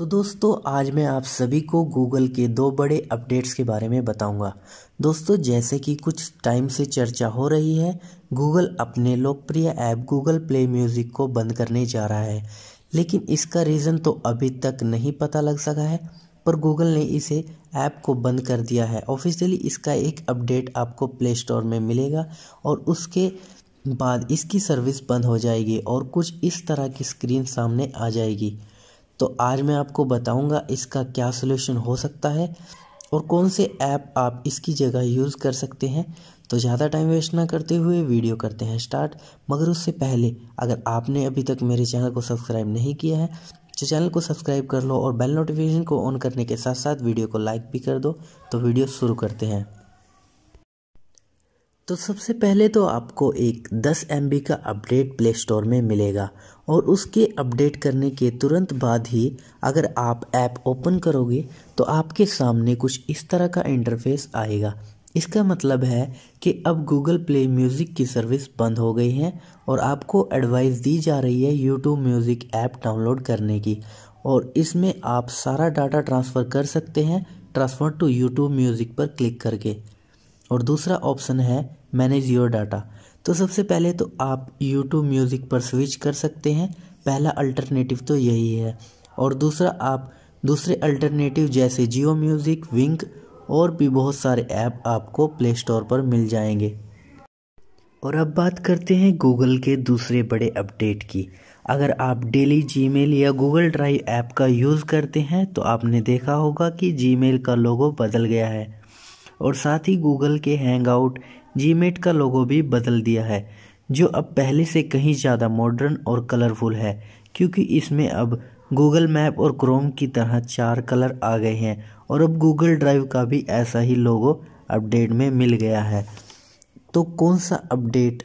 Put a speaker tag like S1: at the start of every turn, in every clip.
S1: तो दोस्तों आज मैं आप सभी को गूगल के दो बड़े अपडेट्स के बारे में बताऊंगा दोस्तों जैसे कि कुछ टाइम से चर्चा हो रही है गूगल अपने लोकप्रिय ऐप गूगल प्ले म्यूज़िक को बंद करने जा रहा है लेकिन इसका रीज़न तो अभी तक नहीं पता लग सका है पर गूगल ने इसे ऐप को बंद कर दिया है ऑफिशियली इसका एक अपडेट आपको प्ले स्टोर में मिलेगा और उसके बाद इसकी सर्विस बंद हो जाएगी और कुछ इस तरह की स्क्रीन सामने आ जाएगी तो आज मैं आपको बताऊंगा इसका क्या सलूशन हो सकता है और कौन से ऐप आप इसकी जगह यूज़ कर सकते हैं तो ज़्यादा टाइम वेस्ट ना करते हुए वीडियो करते हैं स्टार्ट मगर उससे पहले अगर आपने अभी तक मेरे चैनल को सब्सक्राइब नहीं किया है तो चैनल को सब्सक्राइब कर लो और बेल नोटिफिकेशन को ऑन करने के साथ साथ वीडियो को लाइक भी कर दो तो वीडियो शुरू करते हैं तो सबसे पहले तो आपको एक 10 एम का अपडेट प्ले स्टोर में मिलेगा और उसके अपडेट करने के तुरंत बाद ही अगर आप ऐप ओपन करोगे तो आपके सामने कुछ इस तरह का इंटरफेस आएगा इसका मतलब है कि अब गूगल प्ले म्यूज़िक की सर्विस बंद हो गई है और आपको एडवाइस दी जा रही है यूट्यूब म्यूज़िक ऐप डाउनलोड करने की और इसमें आप सारा डाटा ट्रांसफ़र कर सकते हैं ट्रांसफ़र टू यूट्यूब म्यूज़िक पर क्लिक करके और दूसरा ऑप्शन है मैनेज योर डाटा तो सबसे पहले तो आप यूट्यूब म्यूज़िक पर स्विच कर सकते हैं पहला अल्टरनेटिव तो यही है और दूसरा आप दूसरे अल्टरनेटिव जैसे जियो म्यूज़िक विंक और भी बहुत सारे ऐप आपको प्ले स्टोर पर मिल जाएंगे और अब बात करते हैं गूगल के दूसरे बड़े अपडेट की अगर आप डेली जीमेल या गूगल ड्राइव ऐप का यूज़ करते हैं तो आपने देखा होगा कि जीमेल का लोगो बदल गया है और साथ ही गूगल के हैंगआउट जीमेट का लोगो भी बदल दिया है जो अब पहले से कहीं ज़्यादा मॉडर्न और कलरफुल है क्योंकि इसमें अब गूगल मैप और क्रोम की तरह चार कलर आ गए हैं और अब गूगल ड्राइव का भी ऐसा ही लोगो अपडेट में मिल गया है तो कौन सा अपडेट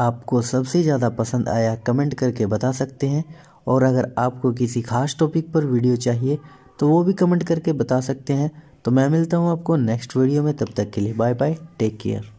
S1: आपको सबसे ज़्यादा पसंद आया कमेंट करके बता सकते हैं और अगर आपको किसी खास टॉपिक पर वीडियो चाहिए तो वो भी कमेंट करके बता सकते हैं तो मैं मिलता हूँ आपको नेक्स्ट वीडियो में तब तक के लिए बाय बाय टेक केयर